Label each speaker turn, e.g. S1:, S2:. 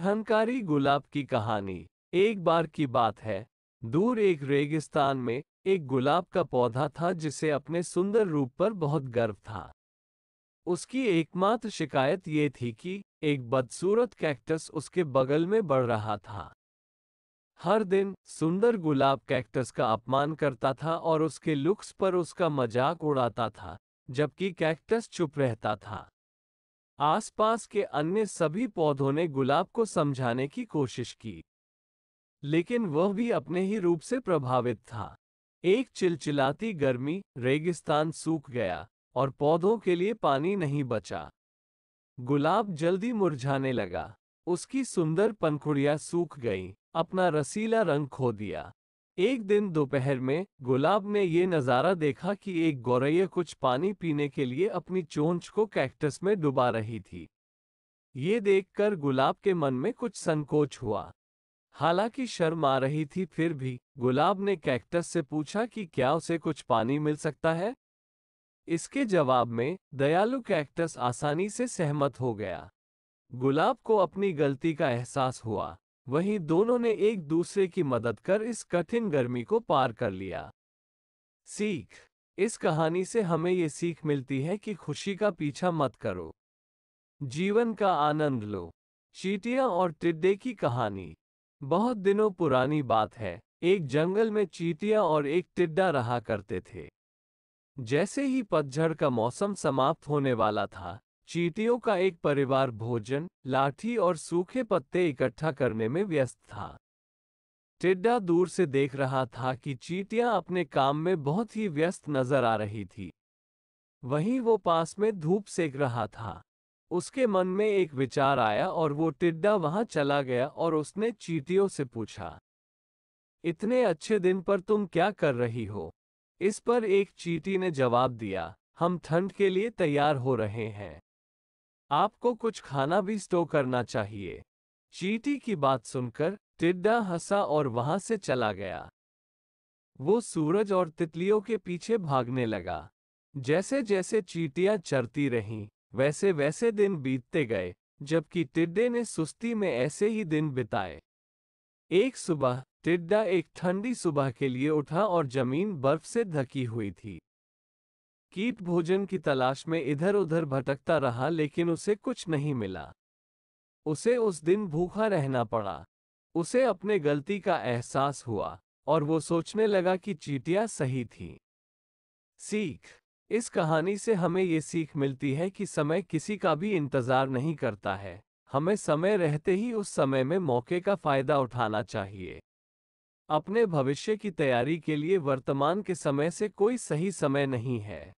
S1: अहंकारी गुलाब की कहानी एक बार की बात है दूर एक रेगिस्तान में एक गुलाब का पौधा था जिसे अपने सुंदर रूप पर बहुत गर्व था उसकी एकमात्र शिकायत ये थी कि एक बदसूरत कैक्टस उसके बगल में बढ़ रहा था हर दिन सुंदर गुलाब कैक्टस का अपमान करता था और उसके लुक्स पर उसका मजाक उड़ाता था जबकि कैक्टस चुप रहता था आसपास के अन्य सभी पौधों ने गुलाब को समझाने की कोशिश की लेकिन वह भी अपने ही रूप से प्रभावित था एक चिलचिलाती गर्मी रेगिस्तान सूख गया और पौधों के लिए पानी नहीं बचा गुलाब जल्दी मुरझाने लगा उसकी सुंदर पंखुड़ियां सूख गईं, अपना रसीला रंग खो दिया एक दिन दोपहर में गुलाब ने ये नज़ारा देखा कि एक गौरैया कुछ पानी पीने के लिए अपनी चोंच को कैक्टस में डुबा रही थी ये देखकर गुलाब के मन में कुछ संकोच हुआ हालांकि शर्म आ रही थी फिर भी गुलाब ने कैक्टस से पूछा कि क्या उसे कुछ पानी मिल सकता है इसके जवाब में दयालु कैक्टस आसानी से सहमत हो गया गुलाब को अपनी गलती का एहसास हुआ वहीं दोनों ने एक दूसरे की मदद कर इस कठिन गर्मी को पार कर लिया सीख इस कहानी से हमें ये सीख मिलती है कि खुशी का पीछा मत करो जीवन का आनंद लो चीटियां और टिड्डे की कहानी बहुत दिनों पुरानी बात है एक जंगल में चीटियां और एक टिड्डा रहा करते थे जैसे ही पतझड़ का मौसम समाप्त होने वाला था चीटियों का एक परिवार भोजन लाठी और सूखे पत्ते इकट्ठा करने में व्यस्त था टिड्डा दूर से देख रहा था कि चीटियां अपने काम में बहुत ही व्यस्त नजर आ रही थी वहीं वो पास में धूप सेक रहा था उसके मन में एक विचार आया और वो टिड्डा वहां चला गया और उसने चीटियों से पूछा इतने अच्छे दिन पर तुम क्या कर रही हो इस पर एक चीटी ने जवाब दिया हम ठंड के लिए तैयार हो रहे हैं आपको कुछ खाना भी स्टो करना चाहिए चीटी की बात सुनकर टिड्डा हंसा और वहां से चला गया वो सूरज और तितलियों के पीछे भागने लगा जैसे जैसे चीटियां चरती रहीं वैसे वैसे दिन बीतते गए जबकि टिड्डे ने सुस्ती में ऐसे ही दिन बिताए एक सुबह टिड्डा एक ठंडी सुबह के लिए उठा और जमीन बर्फ से ढकी हुई थी कीट भोजन की तलाश में इधर उधर भटकता रहा लेकिन उसे कुछ नहीं मिला उसे उस दिन भूखा रहना पड़ा उसे अपने गलती का एहसास हुआ और वो सोचने लगा कि चीटियां सही थी सीख इस कहानी से हमें ये सीख मिलती है कि समय किसी का भी इंतजार नहीं करता है हमें समय रहते ही उस समय में मौके का फायदा उठाना चाहिए अपने भविष्य की तैयारी के लिए वर्तमान के समय से कोई सही समय नहीं है